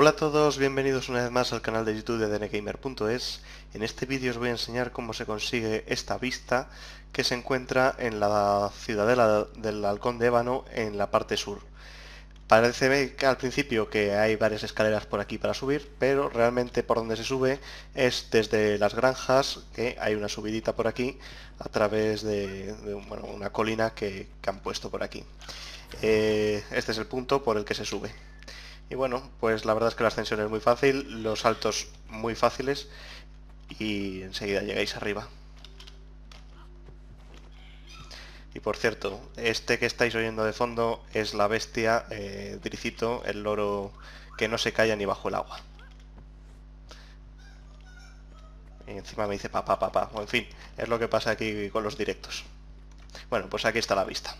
Hola a todos, bienvenidos una vez más al canal de YouTube de dngamer.es En este vídeo os voy a enseñar cómo se consigue esta vista que se encuentra en la ciudadela del Halcón de Ébano en la parte sur Parece que al principio que hay varias escaleras por aquí para subir, pero realmente por donde se sube es desde las granjas, que hay una subidita por aquí, a través de, una colina que, han puesto por aquí. Eh, este es el punto por el que se sube. Y bueno, pues la verdad es que la ascensión es muy fácil, los saltos muy fáciles y enseguida llegáis arriba. Y por cierto, este que estáis oyendo de fondo es la bestia, eh, Dricito, el loro que no se calla ni bajo el agua. Y encima me dice papá, papá. Pa, pa. En fin, es lo que pasa aquí con los directos. Bueno, pues aquí está la vista.